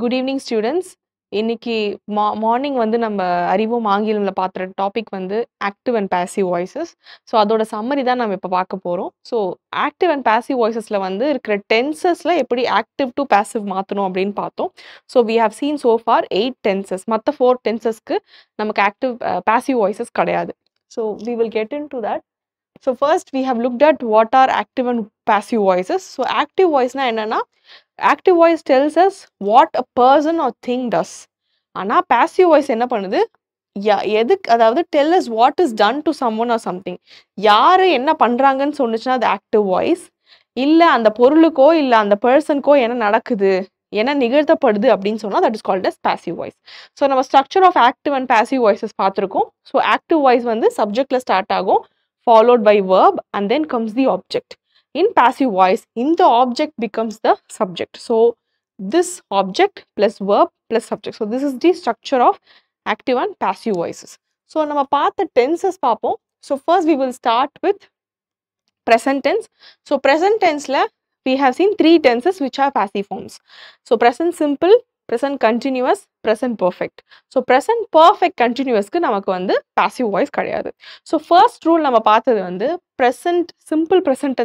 Good evening students இன்னைக்கு மா morning வந்து நம்ம அறிவும் ஆங்கிலமில் பார்த்துற டாபிக் வந்து active and passive voices so அதோட சம்மரி தான் நம்ம இப்போ பார்க்க போகிறோம் ஸோ ஆக்டிவ் அண்ட் பேசிவ் வாய்ஸஸில் வந்து இருக்கிற டென்சஸில் எப்படி ஆக்டிவ் டு பேசிவ் மாற்றணும் அப்படின்னு பார்த்தோம் so we have seen so far eight tenses மற்ற ஃபோர் டென்சஸ்க்கு நமக்கு ஆக்டிவ் பேசிவ் வாய்ஸஸ் கிடையாது so we will get into that so first we have looked at what are active and passive voices so active வாய்ஸ்னால் என்னென்னா active voice tells us what a person or thing does ஆனால் passive voice என்ன பண்ணுது யா எதுக்கு அதாவது tell us what is done to some one or something யார் என்ன பண்ணுறாங்கன்னு சொன்னிச்சுன்னா அது ஆக்டிவ் வாய்ஸ் இல்லை அந்த பொருளுக்கோ இல்லை அந்த பர்சனுக்கோ என்ன நடக்குது என்ன நிகழ்த்தப்படுது அப்படின்னு சொன்னால் that is called as passive voice so நம்ம structure of active and passive voices பார்த்துருக்கோம் ஸோ ஆக்டிவ் வாய்ஸ் வந்து சப்ஜெக்டில் ஸ்டார்ட் ஆகும் followed by verb and then comes the object. In passive voice, in the object becomes the subject. So, this object plus verb plus subject. So, this is the structure of active and passive voices. So, நம்ம பார்த்த tenses பார்ப்போம். So, first we will start with present tense. So, present la we have seen three tenses which are passive forms. So, present simple, present continuous present perfect so present perfect கண்டினியூவஸ்க்கு நமக்கு வந்து passive voice கிடையாது so first rule நம்ம பார்த்தது வந்து present simple present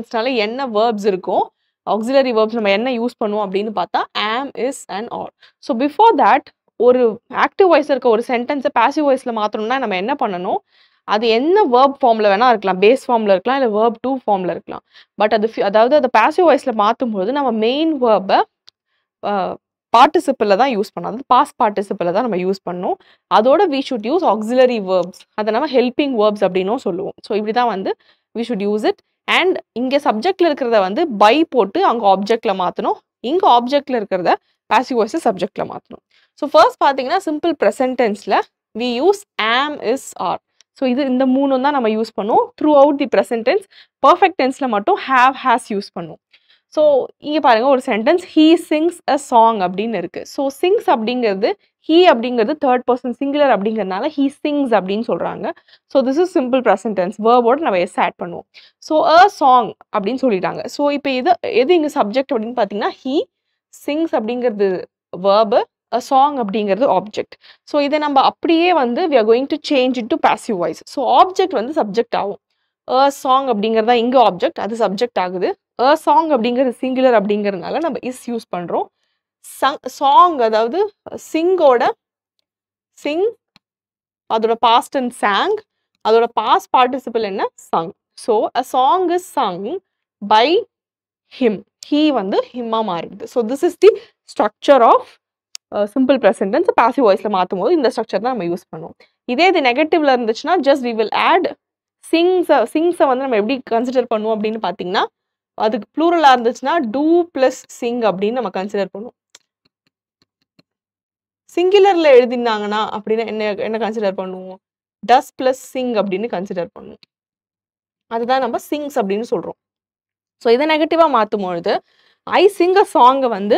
என்ன verbs இருக்கும் auxiliary verbs நம்ம என்ன யூஸ் பண்ணுவோம் அப்படின்னு பார்த்தா am is and are so before that ஒரு ஆக்டிவ் வாய்ஸ் இருக்க ஒரு சென்டென்ஸை பாசிவ் வாய்ஸில் மாற்றணும்னா நம்ம என்ன பண்ணணும் அது என்ன வேர்ப் ஃபார்மில் வேணால் இருக்கலாம் பேஸ் ஃபார்மில் இருக்கலாம் இல்லை வேர்ப் டூ ஃபார்மில் இருக்கலாம் பட் அது அதாவது அதை பாசிவ் வாய்ஸில் மாற்றும் நம்ம மெயின் வேர்பை பார்ட்டிசிப்பில் தான் யூஸ் பண்ணோம் அதாவது பாஸ் பார்ட்டிசிப்பில் தான் நம்ம யூஸ் பண்ணோம் அதோட we should use auxiliary verbs அதை நம்ம ஹெல்பிங் வேர்ப்ஸ் அப்படின்னும் சொல்லுவோம் ஸோ இப்படி தான் வந்து we should use it and இங்கே சப்ஜெக்டில் இருக்கிறத வந்து பை போட்டு அங்கே ஆப்ஜெக்டில் மாற்றணும் இங்கே ஆப்ஜெக்டில் இருக்கிறத பேசிவ் வாய்ஸை சப்ஜெக்டில் மாற்றணும் ஸோ ஃபர்ஸ்ட் பார்த்தீங்கன்னா சிம்பிள் ப்ரெசன்டென்ஸில் we use am is are so இது இந்த மூணும் தான் நம்ம யூஸ் பண்ணுவோம் throughout the present tense perfect டென்ஸில் மட்டும் ஹாவ் ஹேஸ் யூஸ் பண்ணுவோம் ஸோ இங்கே பாருங்கள் ஒரு sentence he sings a song அப்படின்னு இருக்குது ஸோ சிங்ஸ் அப்படிங்கிறது ஹீ அப்படிங்கிறது தேர்ட் பர்சன் சிங்குலர் அப்படிங்கிறதுனால ஹீ சிங்ஸ் அப்படின்னு சொல்கிறாங்க so this is simple present tense வேர்போடு நம்ம எஸ் ஆட் பண்ணுவோம் ஸோ அ சாங் அப்படின்னு சொல்லிட்டாங்க ஸோ இப்போ எது எது இங்கே சப்ஜெக்ட் அப்படின்னு பார்த்தீங்கன்னா ஹீ சிங்ஸ் அப்படிங்கிறது வேர்பு அ சாங் அப்படிங்கிறது ஆப்ஜெக்ட் ஸோ இதை நம்ம அப்படியே வந்து we are going to change into passive voice so object வந்து சப்ஜெக்ட் ஆகும் அ சாங் அப்படிங்கிறதா இங்கே ஆப்ஜெக்ட் அது சப்ஜெக்ட் ஆகுது அ சாங் அப்படிங்கிறது சிங்குலர் அப்படிங்கிறதுனால நம்ம இஸ் யூஸ் பண்ணுறோம் சங் சாங் அதாவது சிங்கோட சிங் அதோட பாஸ்ட் அண்ட் சாங் அதோட பாஸ்ட் பார்ட்டிசிபல் என்ன sung so a song is sung by him he வந்து ஹிம்மா மாறிடுது so this is the structure of simple present tense passive வாய்ஸில் மாற்றும் போது இந்த ஸ்ட்ரக்சர் தான் நம்ம யூஸ் பண்ணுவோம் இதே இது நெகட்டிவ்ல இருந்துச்சுன்னா ஜஸ்ட் வி வில் ஆட் சிங்ஸை சிங்ஸை வந்து நம்ம எப்படி கன்சிடர் பண்ணுவோம் அப்படின்னு பார்த்தீங்கன்னா அதுக்கு ப்ளூரலாக இருந்துச்சுன்னா டூ ப்ளஸ் சிங் அப்படின்னு நம்ம கன்சிடர் பண்ணுவோம் சிங்குலரில் எழுதினாங்கன்னா அப்படின்னா என்ன என்ன கன்சிடர் பண்ணுவோம் டஸ் ப்ளஸ் சிங் அப்படின்னு கன்சிடர் பண்ணுவோம் அதுதான் நம்ம சிங்ஸ் அப்படின்னு சொல்கிறோம் ஸோ இதை நெகட்டிவாக மாற்றும் பொழுது ஐ சிங்க சாங்கை வந்து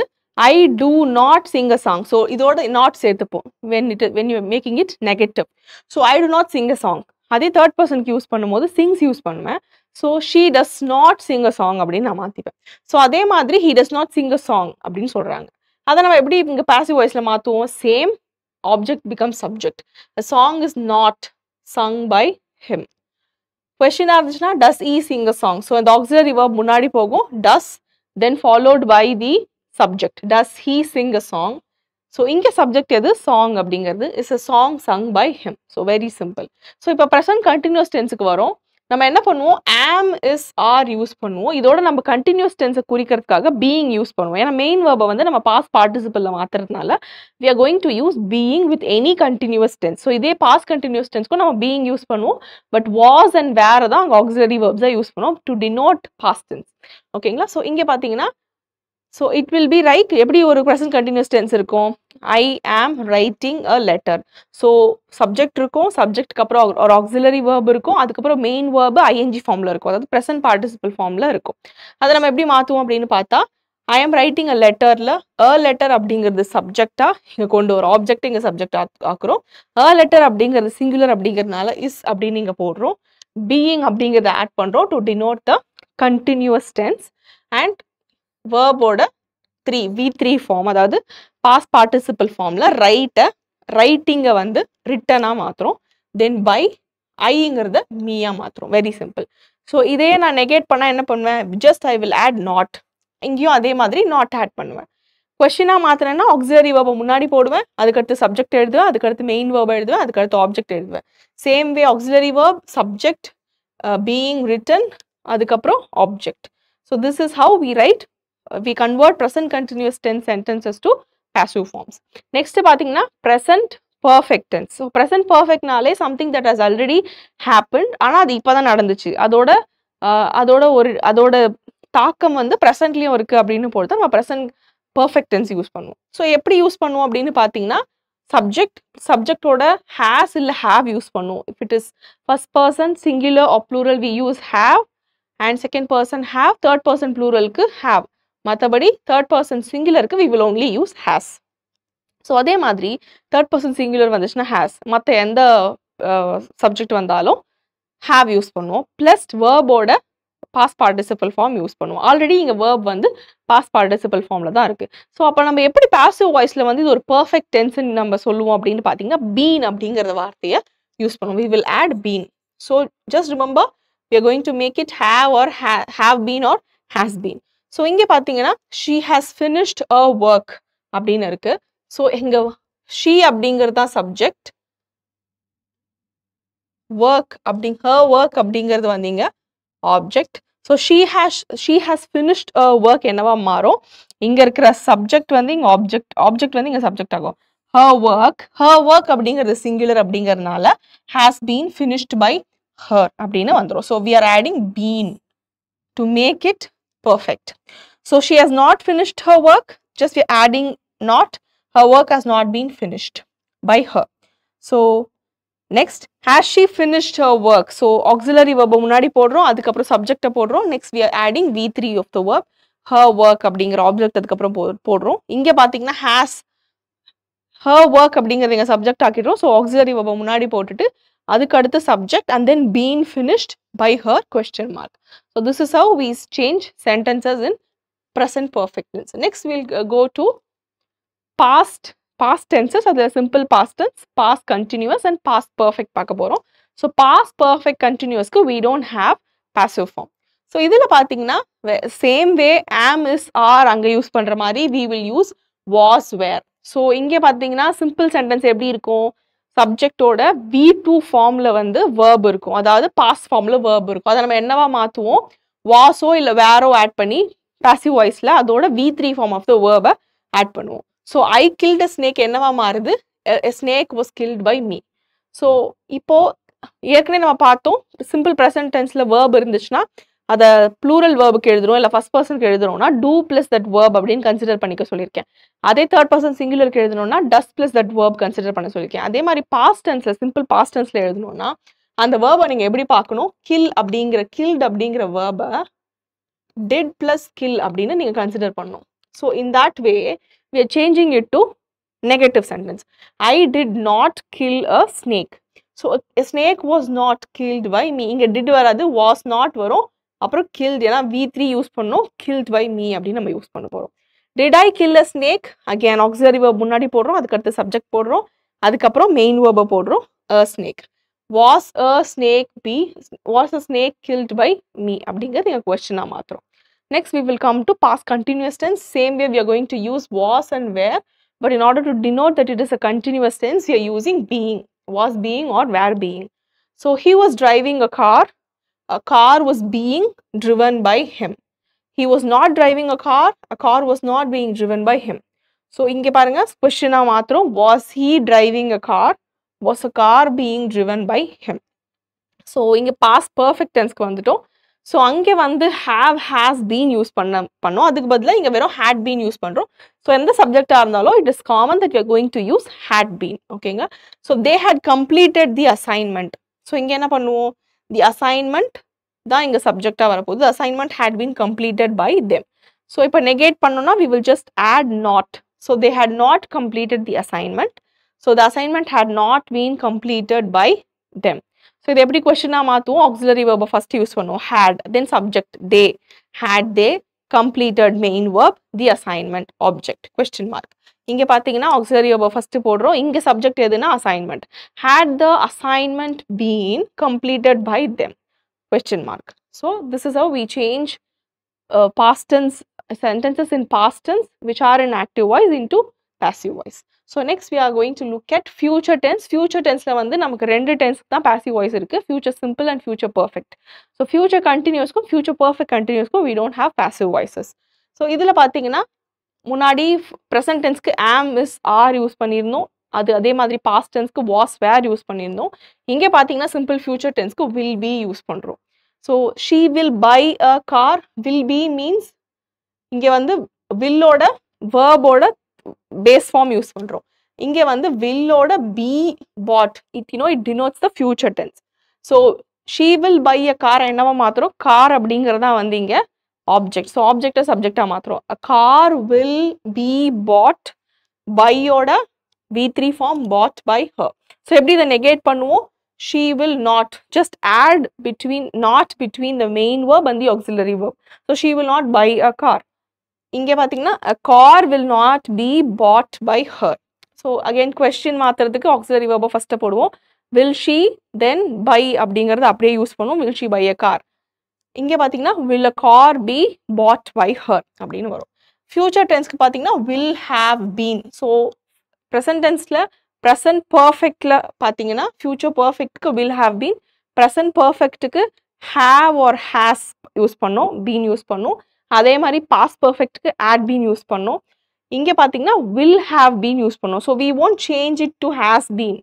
I do not sing a song so இதோட நாட் சேர்த்துப்போம் when it when you making it negative so I do not sing a song அதே தேர்ட் பர்சனுக்கு யூஸ் பண்ணும்போது சிங்ஸ் யூஸ் பண்ணுவேன் so she does not sing a song அப்படின்னு நான் மாற்றிப்பேன் ஸோ அதே மாதிரி he does not sing a song அப்படின்னு சொல்கிறாங்க அதை நம்ம எப்படி இங்கே பாசிவ் வாய்ஸில் மாற்றுவோம் same object become subject song is not Sangh by him கொஷினாக இருந்துச்சுன்னா does he sing a song so இந்த ஆக்சிஜர் வேர்ப் முன்னாடி போகும் does then followed by the subject does he sing a song so இங்கே சப்ஜெக்ட் எது song அப்படிங்கிறது is a song sung by him so very simple so இப்போ present continuous டென்ஸுக்கு வரும் நம்ம என்ன பண்ணுவோம் ஆம் இஸ் ஆர் யூஸ் பண்ணுவோம் இதோட நம்ம கண்டினியூஸ் டென்ஸை குறிக்கிறதுக்காக பீயிங் யூஸ் பண்ணுவோம் ஏன்னா மெயின் வேர்பை வந்து நம்ம பாஸ் பார்ட்டிசிபிளில் மாத்துறதுனால we are going to use being with any continuous tense so இதே பாஸ் கண்டினியூஸ் டென்ஸ்க்கும் நம்ம பீயிங் யூஸ் பண்ணுவோம் பட் வாஸ் அண்ட் வேறு தான் அங்கே ஆக்சிலரி வேர்ப்ஸாக யூஸ் பண்ணுவோம் டு டினோட் பாஸ்ட் டென்ஸ் ஓகேங்களா ஸோ இங்கே பார்த்தீங்கன்னா so it will be right எப்படி ஒரு ப்ரெசன்ட் கண்டினியூஸ் டென்ஸ் இருக்கும் I am writing a letter so subject இருக்கும் சப்ஜெக்ட்க்கு அப்புறம் ஒரு ஆக்சிலரி வேர்ப் இருக்கும் அதுக்கப்புறம் மெயின் வேர்பு ஐஎன்ஜி ஃபார்மில் இருக்கும் அதாவது ப்ரெசன்ட் பார்ட்டிசிபிள் ஃபார்மில் இருக்கும் அதை நம்ம எப்படி மாற்றுவோம் அப்படின்னு பார்த்தா ஐ ஆம் ரைட்டிங் அ லெட்டரில் அ லெட்டர் அப்படிங்கிறது சப்ஜெக்டாக இங்கே கொண்டு வரோம் ஆப்ஜெக்ட் இங்கே சப்ஜெக்ட் ஆக்குறோம் அ லெட்டர் அப்படிங்கிறது சிங்குலர் அப்படிங்கிறதுனால இஸ் அப்படின்னு இங்கே போடுறோம் பீயிங் அப்படிங்கிறத ஆட் பண்ணுறோம் to denote the continuous tense and வேர்போட த்ரீ வி த்ரீ ஃபார்ம் அதாவது பாஸ் பார்ட்டிசிபிள் ஃபார்மில் ரைட்டை ரைட்டிங்கை வந்து ரிட்டனாக மாற்றுறோம் தென் பை ஐங்கிறத மீயாக மாற்றுறோம் வெரி சிம்பிள் ஸோ இதே நான் நெகேட் பண்ணால் என்ன பண்ணுவேன் just I will add not இங்கேயும் அதே மாதிரி நாட் ஆட் பண்ணுவேன் கொஷினாக மாத்திரேன்னா ஆக்சரி வேர்பை முன்னாடி போடுவேன் அதுக்கடுத்து சப்ஜெக்ட் எழுதுவேன் அதுக்கடுத்து மெயின் வேர்பை எழுதுவேன் அதுக்கடுத்து ஆப்ஜெக்ட் எழுதுவேன் same way auxiliary verb subject being written அதுக்கப்புறம் object so this is how we write we convert present continuous tense sentences to passive forms. Next பார்த்தீங்கன்னா present perfect tense. So, present perfect நாலே something that has already happened ஆனால் அது இப்போதான் நடந்துச்சு அதோட அதோட ஒரு அதோட தாக்கம் வந்து ப்ரெசன்ட்லேயும் இருக்குது அப்படின்னு போட்டு நம்ம ப்ரெசன்ட் பர்ஃபெக்ட் டென்ஸ் யூஸ் பண்ணுவோம் ஸோ எப்படி யூஸ் பண்ணுவோம் அப்படின்னு பார்த்தீங்கன்னா சப்ஜெக்ட் சப்ஜெக்டோட ஹேஸ் இல்லை ஹேவ் யூஸ் பண்ணுவோம் if it is first person singular or plural we use have and second person have third person ப்ளூரலுக்கு ஹேவ் மற்றபடி தேர்ட் பர்சன் சிங்குலருக்கு we will only use has so அதே மாதிரி தேர்ட் பர்சன் சிங்குலர் வந்துச்சுன்னா has மற்ற எந்த subject வந்தாலும் have use பண்ணுவோம் ப்ளஸ் வேர்போட பாஸ் பார்ட்டிசிபல் ஃபார்ம் யூஸ் பண்ணுவோம் ஆல்ரெடி இங்கே வேர்ப் வந்து பாஸ் பார்ட்டிசிபல் ஃபார்மில் தான் இருக்குது ஸோ அப்போ நம்ம எப்படி பாசிவ் வாய்ஸில் வந்து இது ஒரு பர்ஃபெக்ட் டென்ஸ்ன்னு நம்ம சொல்லுவோம் அப்படின்னு பார்த்தீங்கன்னா பீன் அப்படிங்கிற வார்த்தையை யூஸ் பண்ணுவோம் we will add been so just remember we are going to make it have or ஹே have been or has been so இங்கே பார்த்தீங்கன்னா she has finished a work அப்படின்னு இருக்கு ஸோ இங்கே ஷீ அப்படிங்கிறது தான் சப்ஜெக்ட் ஒர்க் அப்படி ஹர் ஒர்க் அப்படிங்கிறது வந்தீங்க object so she has she has finished a work என்னவா மாறும் இங்கே இருக்கிற சப்ஜெக்ட் வந்து இங்கே ஆப்ஜெக்ட் ஆப்ஜெக்ட் வந்து இங்கே சப்ஜெக்ட் ஆகும் ஹர் ஒர்க் ஹர் ஒர்க் அப்படிங்கிறது சிங்குலர் அப்படிங்கிறதுனால has been finished by her அப்படின்னு வந்துடும் so we are adding been to make it Perfect. So she has not finished her work. Just we're adding not. Her work has not been finished by her. So next, has she finished her work? So auxiliary verb munadi podrom, adukapra subject podrom. Next we are adding V3 of the verb. Her work அப்படிங்கிற object அதுக்கப்புறம் போடுறோம். இங்கே பார்த்தீங்கன்னா has her work அப்படிங்கிறத subject ஆக்கிடுறோம் so auxiliary வபை முன்னாடி போட்டுட்டு அதுக்கு அடுத்த subject and then been finished by her question mark so this is how we change sentences in present perfect tense next we'll go to past past tenses அது simple past tense past continuous and past perfect பார்க்க போகிறோம் so past perfect கண்டினியூஸ்க்கு we don't have passive form so இதில் பார்த்தீங்கன்னா same way ஆம் is R அங்கே use பண்ணுற மாதிரி we will use was were so இங்கே பார்த்தீங்கன்னா சிம்பிள் சென்டென்ஸ் எப்படி இருக்கும் சப்ஜெக்டோட வி டூ ஃபார்மில் வந்து வேர்ப் இருக்கும் அதாவது பாஸ் ஃபார்மில் வேர்ப் இருக்கும் அதை நம்ம என்னவா மாற்றுவோம் வாஸோ இல்லை வேரோ ஆட் பண்ணி பாசிவ் வாய்ஸில் அதோட V three form of the வேர்பை ஆட் பண்ணுவோம் ஸோ ஐ கில்ட் ஸ்னேக் என்னவா மாறுது snake was killed by me so இப்போது ஏற்கனவே நம்ம பார்த்தோம் சிம்பிள் ப்ரெசன்ட் டென்ஸில் வேர்ப் இருந்துச்சுன்னா அதை ப்ளூரல் வேர்புக்கு எழுதுறோம் இல்லை ஃபஸ்ட் பர்சனுக்கு எழுதுறோம்னா டூ ப்ளஸ் தட் வேர்ப் அப்படின்னு கன்சிடர் பண்ணிக்க சொல்லியிருக்கேன் அதே தேர்ட் பர்சன் சிங்குலருக்கு எழுதணும்னா does plus that verb consider பண்ண சொல்லியிருக்கேன் அதே மாதிரி பாஸ்ட் டென்ஸில் சிம்பிள் பாஸ்ட் டென்ஸில் எழுதணும்னா அந்த வேர்பை நீங்கள் எப்படி பார்க்கணும் கில் அப்படிங்கிற கில்ட் அப்படிங்கிற வேர்பை டெட் ப்ளஸ் கில் அப்படின்னு நீங்கள் கன்சிடர் பண்ணணும் so in that way we are changing it to negative sentence I did not kill a snake so snake was not killed by me இங்கே டிட் வராது was not வரும் அப்புறம் killed ஏன்னா V three use பண்ணோம் killed by me அப்படின்னு நம்ம use பண்ண போகிறோம் did I kill a snake again ஆக்சரிவை முன்னாடி போடுறோம் அதுக்கடுத்து சப்ஜெக்ட் போடுறோம் அதுக்கப்புறம் மெயின் வேர்பை போடுறோம் a snake was a snake B was a snake killed by me அப்படிங்கிறது எங்கள் கொஸ்டினாக மாத்திரம் next we will come to past continuous tense same way we're going to use was and were but in order to denote that it is a continuous tense you're using being was being or were being so he was driving a car a car was being driven by him. He was not driving a car, a car was not being driven by him. So, இங்கே பாருங்க, question மாத்திரும், was he driving a car, was a car being driven by him. So, இங்கே past perfect tenseக்கு வந்துட்டோம். So அங்கே வந்து have has been use பண்ண பண்ணோம் அதுக்கு பதிலாக இங்கே வெறும் ஹேட் பீன் யூஸ் பண்ணுறோம் ஸோ எந்த சப்ஜெக்டாக இருந்தாலும் it is common that you going to use had been ஓகேங்க so they had completed the assignment so இங்கே என்ன பண்ணுவோம் the assignment the subject our the assignment had been completed by them so if negate pannona, we will just add not so they had not completed the assignment so the assignment had not been completed by them so the question auxiliary verb first use for no had then subject they had they completed main verb the assignment object question mark இங்கே பார்த்தீங்கன்னா auxiliary வேர்பை first போடுறோம் இங்கே subject எதுனா assignment had the assignment been completed by them question mark so this is how we change past tense sentences in past tense which are in active voice into passive voice. So next we are going to look at future tense. Future tenseல வந்து நமக்கு ரெண்டு tense தான் passive voice இருக்கு. Future simple and future perfect. So future continuousக்கும் future perfect continuousக்கும் we don't have passive voices. So இதில் பார்த்தீங்கன்னா முன்னாடி present டென்ஸ்க்கு ஆம் இஸ் ஆர் யூஸ் பண்ணியிருந்தோம் அது அதே மாதிரி பாஸ்ட் டென்ஸ்க்கு வாஸ் வேர் யூஸ் பண்ணியிருந்தோம் இங்கே பார்த்தீங்கன்னா சிம்பிள் ஃபியூச்சர் டென்ஸ்க்கு வில் பி யூஸ் பண்ணுறோம் so she will buy a car will be means இங்கே வந்து வில்லோட வேர்போட பேஸ் ஃபார்ம் யூஸ் பண்ணுறோம் இங்கே வந்து வில்லோட be bought it you know it denotes the future tense so she will buy a car என்னவோ மாத்திரம் கார் அப்படிங்கிறதான் வந்து இங்கே ஆப்ஜெக்ட் ஸோ ஆப்ஜெக்டை சப்ஜெக்டாக மாற்றுறோம் கார் வில் பி பாட் பையோட we three form bought by her so எப்படி இதை நெகேட் பண்ணுவோம் she will not just add between not between the main verb and the auxiliary verb so she will not buy a car இங்கே பார்த்தீங்கன்னா a car will not be bought by her so again question மாத்துறதுக்கு auxiliary verb first போடுவோம் will she then buy அப்படிங்கறது அப்படியே use பண்ணுவோம் will she buy a car இங்கே பார்த்தீங்கன்னா will a car be bought by her அப்படின்னு வரும் future டென்ஸ்க்கு பார்த்தீங்கன்னா will have been so present டென்ஸில் ப்ரெசன்ட் பர்ஃபெக்டில் பார்த்தீங்கன்னா ஃபியூச்சர் பர்ஃபெக்ட்க்கு வில் ஹாவ் பீன் ப்ரெசன்ட் பர்ஃபெக்ட்டுக்கு ஹாவ் ஆர் ஹேஸ் யூஸ் பண்ணோம் பீன் யூஸ் பண்ணோம் அதே மாதிரி பாஸ் பர்ஃபெக்ட்டுக்கு ஆட் பீன் யூஸ் பண்ணோம் இங்கே பார்த்தீங்கன்னா வில் ஹாவ் பீன் யூஸ் பண்ணோம் so we won't change it to has been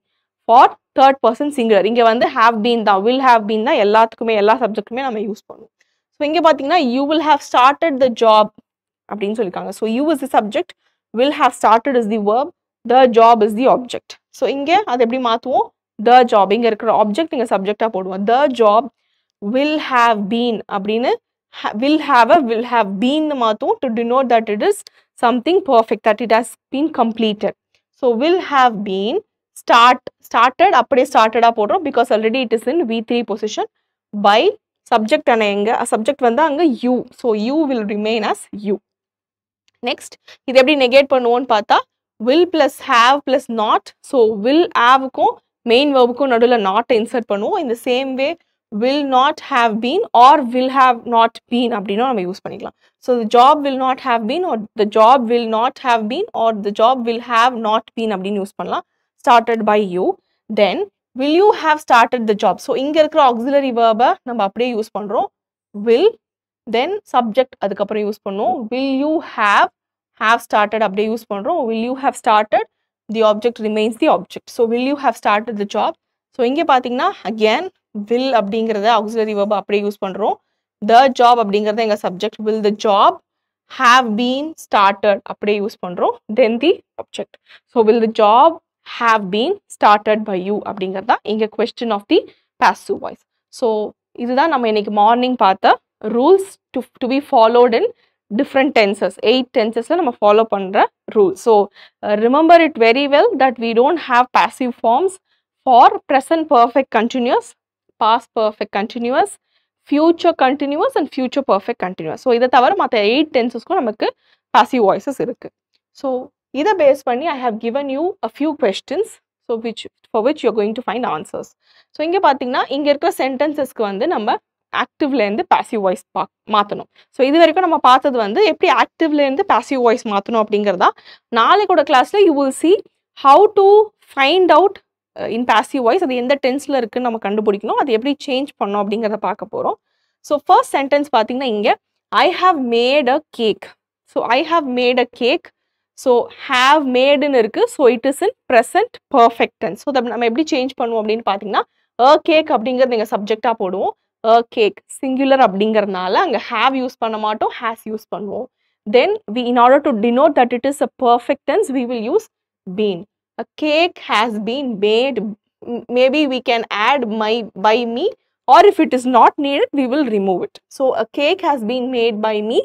for third person singular இங்கே வந்து ஹாவ் பீன் தான் வில் ஹாவ் பீன் தான் எல்லாத்துக்குமே எல்லா சப்ஜெக்ட்டுமே நம்ம யூஸ் பண்ணுவோம் ஸோ இங்கே பார்த்தீங்கன்னா you will have started the job அப்படின்னு சொல்லியிருக்காங்க so you is the subject will have started is the verb the job is the object so இங்கே அது எப்படி மாற்றுவோம் த ஜாப் இங்கே இருக்கிற ஆப்ஜெக்ட் இங்கே சப்ஜெக்டாக போடுவோம் the job will have been அப்படின்னு will have a will have பீன்னு மாற்றுவோம் to denote that it is something perfect that it has been completed so will have been start started அப்படியே ஸ்டார்டடாக போடுறோம் because already it is in V three position by subject ஆனால் எங்கே subject வந்து அங்கே you so you will remain as you next இது எப்படி negate பண்ணுவோன்னு பார்த்தா will plus have plus not so will ஹாவுக்கும் மெயின் வேர்புக்கும் நடுவில் நாட்டை இன்சர்ட் பண்ணுவோம் இந்த same way will not have been or will have not been அப்படின்னா நம்ம யூஸ் பண்ணிக்கலாம் so the job will not have been or the job will not have been or the job will have not been அப்படின்னு use பண்ணலாம் started by you, then will you have started the job? So, inga irukra auxiliary verb நம்ம அப்படியே use pandrom will then subject adukapra use pannom will you have have started அப்படியே use pandrom will you have started the object remains the object. So, will you have started the job? So, inge pathina again will அப்படிங்கிறத auxiliary verb அப்படியே use pandrom the job அப்படிங்கிறத எங்க subject will the job have been started அப்படியே use பண்றோம் then the object So, will the job have been started by you அப்படிங்கிறது தான் இங்கே question of the passive voice so இதுதான் நம்ம இன்னைக்கு மார்னிங் பார்த்த rules to to be followed in different tenses eight டென்சஸில் நம்ம ஃபாலோ பண்ணுற rule so remember it very well that we don't have passive forms for present perfect continuous past perfect continuous future continuous and future perfect continuous so இதை தவிர மற்ற eight டென்சஸ்க்கும் நமக்கு passive voices இருக்குது so இதை base பண்ணி I have given you a few questions so which for which you going to find answers so இங்கே பார்த்தீங்கன்னா இங்கே இருக்கிற சென்டென்சஸ்க்கு வந்து நம்ம ஆக்டிவ்லேருந்து பேசிவ் வாய்ஸ் பா மாற்றணும் ஸோ இது வரைக்கும் நம்ம பார்த்தது வந்து எப்படி ஆக்டிவ்லேருந்து பேசிவ் வாய்ஸ் மாற்றணும் அப்படிங்கிறதா நாளைக்கூட கிளாஸில் you will see how to find out in passive voice அது எந்த டென்ஸில் இருக்குன்னு நம்ம கண்டுபிடிக்கணும் அது எப்படி சேஞ்ச் பண்ணோம் அப்படிங்கிறத பார்க்க போகிறோம் ஸோ ஃபர்ஸ்ட் சென்டென்ஸ் பார்த்தீங்கன்னா இங்கே I have made a cake so I have made a cake So, have made in irukku. So, it is in present perfect tense. So, then we change pannu abdiin paathingna. A cake abdiingar nenga subject a podu. A cake singular abdiingar nala. Anga have used pannu has used pannu. Then, we in order to denote that it is a perfect tense, we will use been. A cake has been made. Maybe we can add my by me. Or if it is not needed, we will remove it. So, a cake has been made by me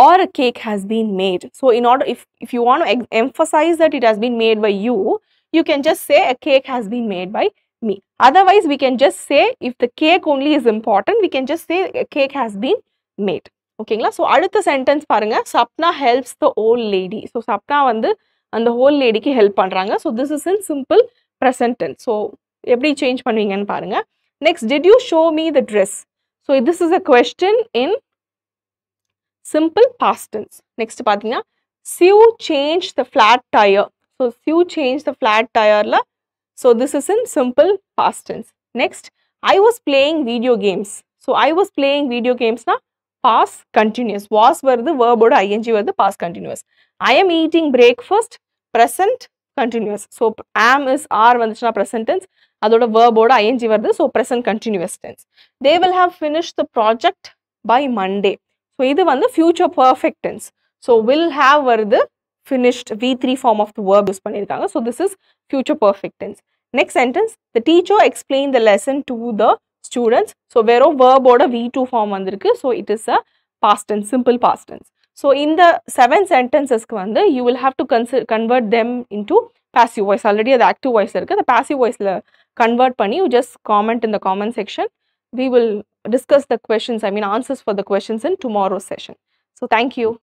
or a cake has been made. So in order, if, if you want to emphasize that it has been made by you, you can just say a cake has been made by me. Otherwise, we can just say if the cake only is important, we can just say a cake has been made. Okay, so the sentence paranga, Sapna helps the old lady. So Sapna and the whole lady ki help pandranga. So this is in simple present tense. So every change paranga. Next, did you show me the dress? So this is a question in simple past tense. Next pathina, Sue changed the flat tire. So Sue changed the flat tire la. So this is in simple past tense. Next, I was playing video games. So I was playing video games na past continuous. Was were the verb or ing were the past continuous. I am eating breakfast present continuous. So am is are vandhichana present tense. Adoda verb I or ing were the so present continuous tense. They will have finished the project by Monday. So இது வந்து future perfect tense so will have வருது V three form of the verb use பண்ணியிருக்காங்க so this is future perfect tense next sentence the teacher explain the lesson to the students so வெறும் வேர்போட V two form வந்திருக்கு so it is a past tense simple past tense so இந்த seven சென்டென்சஸ்க்கு வந்து you will have to கன்சி convert them to passive voice already அது active voice இருக்குது அந்த பேசிவ் வாய்ஸில் கன்வெர்ட் பண்ணி யூ ஜஸ்ட் காமெண்ட் இந்த comment section we will discuss the questions, I mean answers for the questions in tomorrow's session. So thank you.